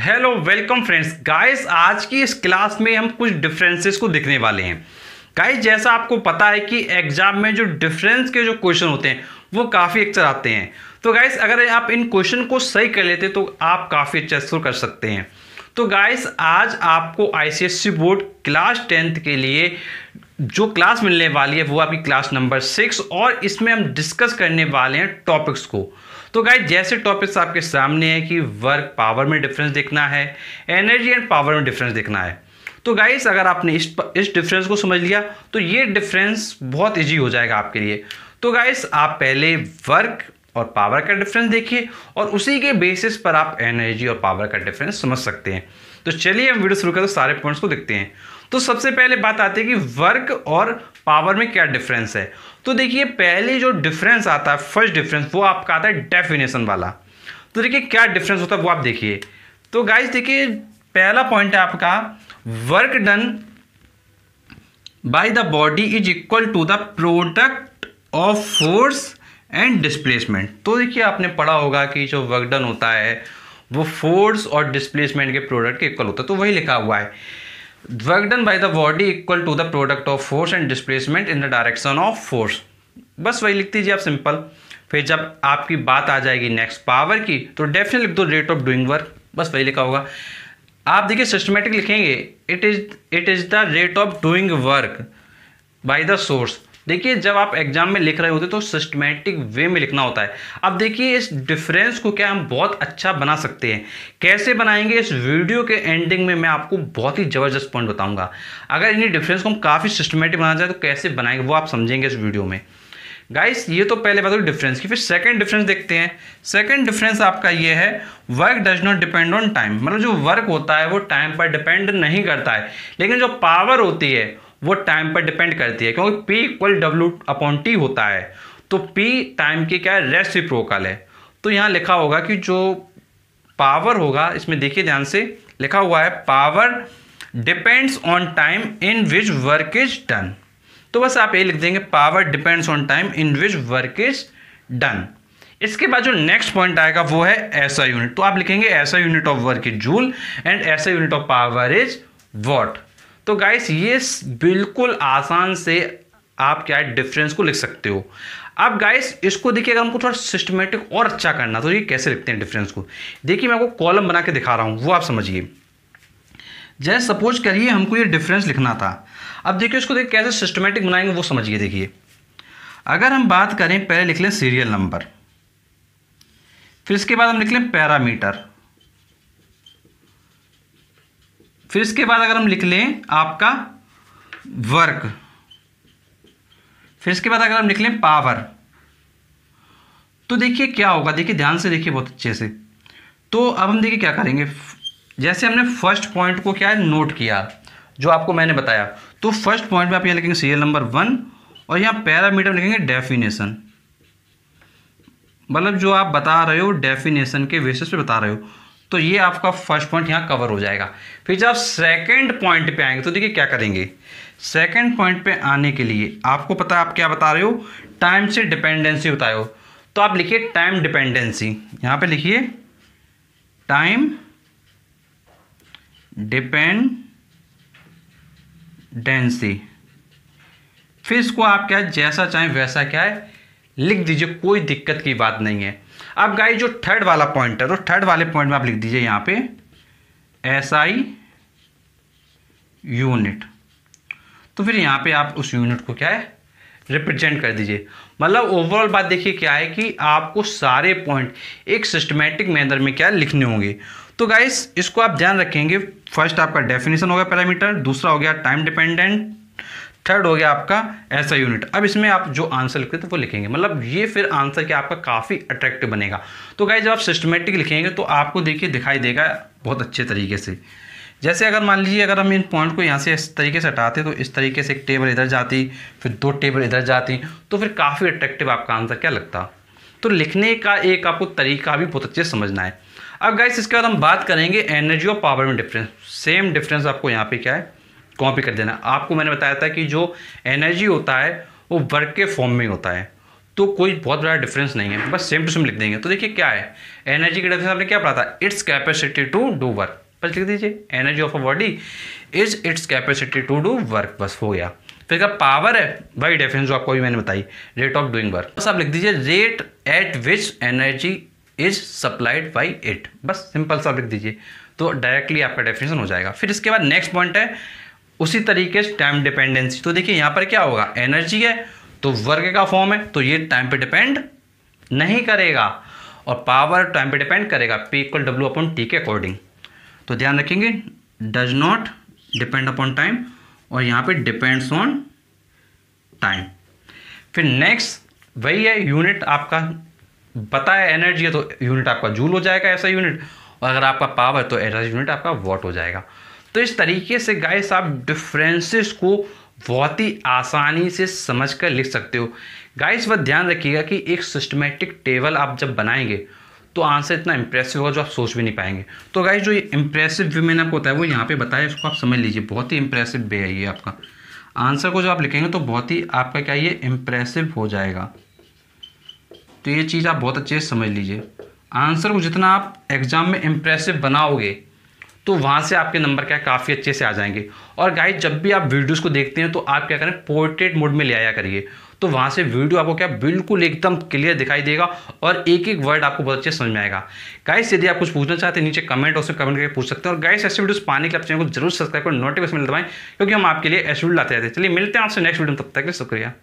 hello welcome friends guys आज की इस क्लास में हम कुछ डिफरेंसेस को देखने वाले हैं गाइस जैसा आपको पता है कि एग्जाम में जो डिफरेंस के जो क्वेश्चन होते हैं वो काफ़ी अक्सर आते हैं तो गाइस अगर आप इन क्वेश्चन को सही कर लेते तो आप काफ़ी अच्छा स्कोर कर सकते हैं तो गाइस आज आपको आईसीएससी बोर्ड क्लास टेंथ के लिए जो क्लास मिलने वाली है वो आपकी क्लास नंबर सिक्स और इसमें हम डिस्कस करने वाले हैं टॉपिक्स को तो गाय जैसे टॉपिक्स आपके सामने है कि वर्क पावर में डिफरेंस देखना है एनर्जी एंड पावर में डिफरेंस देखना है तो गाइस अगर आपने इस इस डिफरेंस को समझ लिया तो ये डिफरेंस बहुत इजी हो जाएगा आपके लिए तो गाइस आप पहले वर्क और पावर का डिफरेंस देखिए और उसी के बेसिस पर आप एनर्जी और पावर का डिफरेंस समझ सकते हैं तो चलिए हम वीडियो शुरू करते तो सारे पॉइंट्स को देखते हैं तो सबसे पहले बात आती है कि वर्क और पावर में क्या डिफरेंस है तो देखिए पहले जो डिफरेंस आता है फर्स्ट डिफरेंस वो आपका आता है डेफिनेशन वाला तो देखिए क्या डिफरेंस होता है वो आप देखिए तो गाइज देखिए पहला पॉइंट है आपका work done by the body is equal to the product of force and displacement तो देखिए आपने पढ़ा होगा कि जो वर्क डन होता है वो फोर्स और डिस्प्लेसमेंट के प्रोडक्ट के इक्वल होता है तो वही लिखा हुआ है work done by the body equal to the product of force and displacement in the direction of force बस वही लिख दीजिए आप सिंपल फिर जब आपकी बात आ जाएगी नेक्स्ट पावर की तो डेफिनेट लिख दो रेट ऑफ डूइंग वर्क बस वही लिखा होगा आप देखिए सिस्टमेटिक लिखेंगे it is it is the rate of doing work by the source देखिए जब आप एग्जाम में लिख रहे होते तो सिस्टमेटिक वे में लिखना होता है अब देखिए इस डिफरेंस को क्या हम बहुत अच्छा बना सकते हैं कैसे बनाएंगे इस वीडियो के एंडिंग में मैं आपको बहुत ही ज़बरदस्त पॉइंट बताऊँगा अगर इन्हीं डिफरेंस को हम काफ़ी सिस्टमेटिक बनाना चाहें तो कैसे बनाएंगे वो आप समझेंगे इस वीडियो में गाइस ये तो पहले बात हुई डिफरेंस की फिर सेकंड डिफरेंस देखते हैं सेकंड डिफरेंस आपका ये है work does not depend on time मतलब जो वर्क होता है वो टाइम पर डिपेंड नहीं करता है लेकिन जो पावर होती है वो टाइम पर डिपेंड करती है क्योंकि P equal W upon T होता है तो पी टाइम की क्या है रेस्ट रिप्रोकल है तो यहाँ लिखा होगा कि जो पावर होगा इसमें देखिए ध्यान से लिखा हुआ है power depends on time in which work is done तो बस आप ये लिख देंगे power depends on time in which work is done इसके बाद जो नेक्स्ट पॉइंट आएगा वो है ऐसा यूनिट तो आप लिखेंगे SI unit of work is joule and SI unit of power is watt तो गाइस ये बिल्कुल आसान से आप क्या है डिफरेंस को लिख सकते हो अब गाइस इसको देखिए अगर हमको थोड़ा सिस्टमेटिक और अच्छा करना तो ये कैसे लिखते हैं डिफरेंस को देखिए मैं आपको कॉलम बना के दिखा रहा हूँ वो आप समझिए जैसे सपोज करिए हमको ये डिफरेंस लिखना था अब देखिए इसको देखिए कैसे सिस्टमेटिक बनाएंगे वो समझिए देखिए अगर हम बात करें पहले लिख लें सीरियल नंबर फिर इसके बाद हम लिख लें पैरामीटर फिर इसके बाद अगर हम लिख लें आपका वर्क फिर इसके बाद अगर हम लिख लें पावर तो देखिए क्या होगा देखिए ध्यान से देखिए बहुत अच्छे से तो अब हम देखिए क्या करेंगे जैसे हमने फर्स्ट पॉइंट को क्या है नोट किया जो आपको मैंने बताया तो फर्स्ट पॉइंट में आप यहाँ लिखेंगे सीरियल नंबर वन और यहाँ पैरामीटर लिखेंगे डेफिनेशन मतलब जो आप बता रहे हो डेफिनेशन के बेसिस पे बता रहे हो तो ये आपका फर्स्ट पॉइंट यहाँ कवर हो जाएगा फिर जब आप सेकेंड पॉइंट पे आएंगे तो देखिए क्या करेंगे सेकेंड पॉइंट पे आने के लिए आपको पता है आप क्या बता रहे हो टाइम से डिपेंडेंसी बताए हो तो आप लिखिए टाइम डिपेंडेंसी यहाँ पे लिखिए टाइम डिपेंडेंसी फिर इसको आप क्या है जैसा चाहें वैसा क्या है लिख दीजिए कोई दिक्कत की बात नहीं है अब गाइस जो थर्ड वाला पॉइंट है तो थर्ड वाले पॉइंट में आप लिख दीजिए यहाँ पे एस आई यूनिट तो फिर यहाँ पे आप उस यूनिट को क्या है रिप्रेजेंट कर दीजिए मतलब ओवरऑल बात देखिए क्या है कि आपको सारे पॉइंट एक सिस्टमेटिक मैनर में क्या लिखने होंगे तो गाइस इसको आप ध्यान रखेंगे फर्स्ट आपका डेफिनेशन हो गया पैरामीटर दूसरा हो गया टाइम डिपेंडेंट थर्ड हो गया आपका ऐसा यूनिट अब इसमें आप जो आंसर लिखते थे तो वो लिखेंगे मतलब ये फिर आंसर क्या आपका काफ़ी अट्रैक्टिव बनेगा तो गाइज जब आप सिस्टमेटिक लिखेंगे तो आपको देखिए दिखाई देगा बहुत अच्छे तरीके से जैसे अगर मान लीजिए अगर हम इन पॉइंट को यहाँ से इस तरीके से हटाते तो इस तरीके से एक टेबल इधर जाती फिर दो टेबल इधर जाती तो फिर काफ़ी अट्रैक्टिव आपका आंसर क्या लगता तो लिखने का एक आपको तरीका भी बहुत अच्छे समझना है अब गाइस इसके बाद हम बात करेंगे एनर्जी और पावर में डिफरेंस सेम डिफरेंस आपको यहाँ पे क्या है कॉपी कर देना आपको मैंने बताया था कि जो एनर्जी होता है वो वर्क के फॉर्म में होता है तो कोई बहुत बड़ा डिफरेंस नहीं है बस सेम टू सेम लिख देंगे तो देखिए क्या है एनर्जी के डेफिनेशन आपने क्या पढ़ा था it's capacity to do work बस लिख दीजिए energy of a body is its capacity to do work बस हो गया फिर का पावर है वही डेफिनेशन जो आपको भी मैंने बताई रेट ऑफ डूइंग वर्क बस आप लिख दीजिए rate at which energy is supplied by it बस सिंपल सा लिख दीजिए तो डायरेक्टली आपका डेफिनेशन हो जाएगा फिर इसके बाद नेक्स्ट पॉइंट है उसी तरीके से टाइम डिपेंडेंसी तो देखिए यहाँ पर क्या होगा एनर्जी है तो वर्ग का फॉर्म है तो ये टाइम पे डिपेंड नहीं करेगा और पावर टाइम पे डिपेंड करेगा P equal W upon T के अकॉर्डिंग तो ध्यान रखेंगे does not depend upon time और यहाँ पे डिपेंड्स ऑन टाइम फिर नेक्स्ट वही है यूनिट आपका पता है एनर्जी है तो यूनिट आपका जूल हो जाएगा ऐसा यूनिट और अगर आपका पावर तो ऐसा यूनिट आपका वॉट हो जाएगा तो इस तरीके से गाइस आप डिफरेंसेस को बहुत ही आसानी से समझ कर लिख सकते हो गाइस वह ध्यान रखिएगा कि एक सिस्टमेटिक टेबल आप जब बनाएंगे तो आंसर इतना इंप्रेसिव होगा जो आप सोच भी नहीं पाएंगे तो गाइस जो ये इंप्रेसिव व्यू मैंने आपको बताया वो यहाँ पे बताया उसको आप समझ लीजिए बहुत ही इंप्रेसिव वे है ये आपका आंसर को जो आप लिखेंगे तो बहुत ही आपका क्या ये इम्प्रेसिव हो जाएगा तो ये चीज़ आप बहुत अच्छे से समझ लीजिए आंसर को जितना आप एग्ज़ाम में इंप्रेसिव बनाओगे तो वहाँ से आपके नंबर क्या काफ़ी अच्छे से आ जाएंगे और गाइज जब भी आप वीडियोस को देखते हैं तो आप क्या करें पोर्ट्रेट मोड में ले आया करिए तो वहाँ से वीडियो आपको क्या बिल्कुल एकदम क्लियर दिखाई देगा और एक एक वर्ड आपको बहुत अच्छे समझ में आएगा गाइस यदि आप कुछ पूछना चाहते हैं नीचे कमेंट और कमेंट करके पूछ सकते हैं और गाइस ऐसे वीडियोस पाने के लिए चैनल को जरूर सब्सक्राइब कर नोटिफिकेशन दबाएं क्योंकि हम आपके लिए ऐसे वीडियो लाते रहते हैं चलिए मिलते हैं आपसे नेक्स्ट वीडियो तब तक के शुक्रिया